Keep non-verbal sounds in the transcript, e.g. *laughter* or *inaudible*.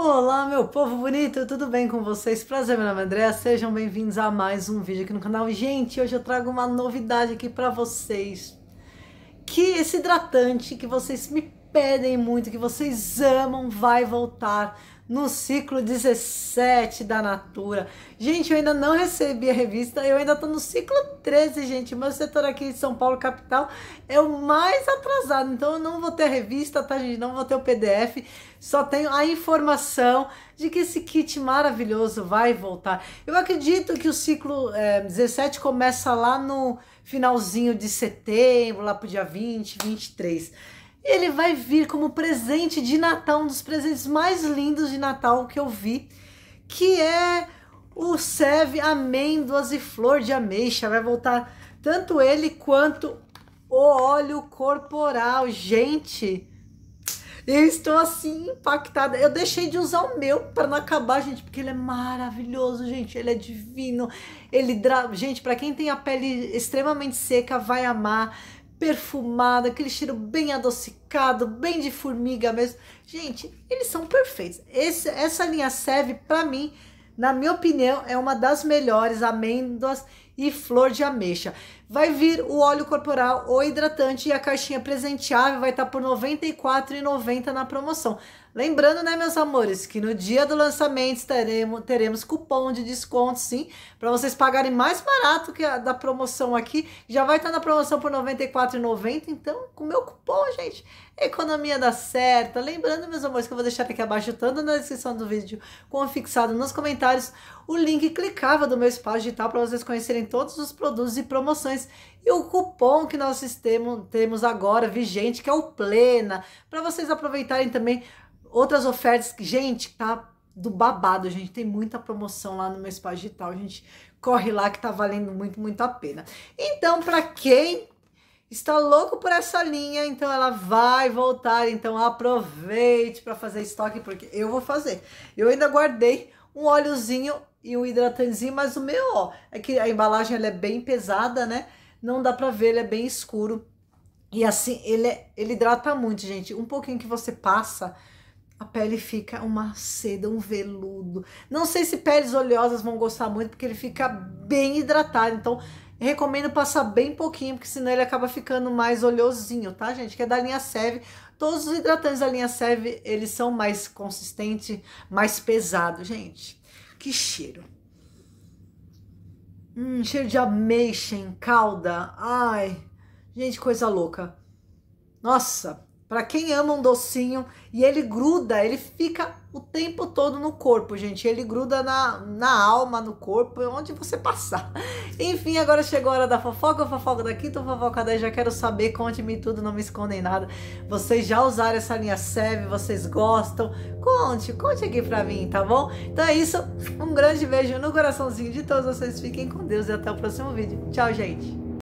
Olá, meu povo bonito, tudo bem com vocês? Prazer, meu nome é Andréa, sejam bem-vindos a mais um vídeo aqui no canal. Gente, hoje eu trago uma novidade aqui para vocês. Que esse hidratante que vocês me pedem muito, que vocês amam, vai voltar no ciclo 17 da Natura. Gente, eu ainda não recebi a revista, eu ainda tô no ciclo 13, gente. Meu setor aqui de São Paulo, capital, é o mais atrasado. Então eu não vou ter a revista, tá, gente? Não vou ter o PDF. Só tenho a informação de que esse kit maravilhoso vai voltar. Eu acredito que o ciclo é, eh, 17 começa lá no finalzinho de setembro, lá pro dia 20, 23 ele vai vir como presente de Natal, um dos presentes mais lindos de Natal que eu vi, que é o Seve Amêndoas e Flor de Ameixa. Vai voltar tanto ele quanto o óleo corporal. Gente, eu estou assim impactada. Eu deixei de usar o meu para não acabar, gente, porque ele é maravilhoso, gente. Ele é divino. Ele, gente, para quem tem a pele extremamente seca, vai amar perfumada, aquele cheiro bem adocicado, bem de formiga mesmo. Gente, eles são perfeitos. Esse, essa linha serve para mim, na minha opinião, é uma das melhores amêndoas e flor de ameixa. Vai vir o óleo corporal, o hidratante e a caixinha presenteável vai estar tá por R$ 94,90 na promoção. Lembrando, né, meus amores, que no dia do lançamento teremos, teremos cupom de desconto, sim, para vocês pagarem mais barato que a da promoção aqui. Já vai estar tá na promoção por R$ 94,90, então com meu cupom, gente, economia dá certo. Lembrando, meus amores, que eu vou deixar aqui abaixo, tanto na descrição do vídeo, como fixado nos comentários, o link clicável do meu espaço digital para vocês conhecerem todos os produtos e promoções. E o cupom que nós temos agora vigente, que é o Plena, para vocês aproveitarem também outras ofertas. Gente, tá do babado, gente. Tem muita promoção lá no meu espaço digital, a gente. Corre lá que tá valendo muito, muito a pena. Então, para quem está louco por essa linha, então ela vai voltar. Então aproveite para fazer estoque, porque eu vou fazer. Eu ainda guardei um óleozinho e um hidratantezinho, mas o meu, ó, é que a embalagem ela é bem pesada, né? Não dá pra ver, ele é bem escuro. E assim, ele, é, ele hidrata muito, gente. Um pouquinho que você passa, a pele fica uma seda, um veludo. Não sei se peles oleosas vão gostar muito, porque ele fica bem hidratado. Então, Recomendo passar bem pouquinho, porque senão ele acaba ficando mais oleosinho, tá, gente? Que é da linha Seve. Todos os hidratantes da linha Seve, eles são mais consistentes, mais pesados, gente. Que cheiro. Hum, cheiro de ameixa em calda. Ai, gente, coisa louca. Nossa, para quem ama um docinho e ele gruda, ele fica o tempo todo no corpo, gente. Ele gruda na, na alma, no corpo, onde você passar. *laughs* Enfim, agora chegou a hora da fofoca, fofoca da quinta, fofoca da já quero saber, conte-me tudo, não me escondem nada. Vocês já usaram essa linha serve, vocês gostam? Conte, conte aqui pra mim, tá bom? Então é isso, um grande beijo no coraçãozinho de todos vocês, fiquem com Deus e até o próximo vídeo. Tchau, gente!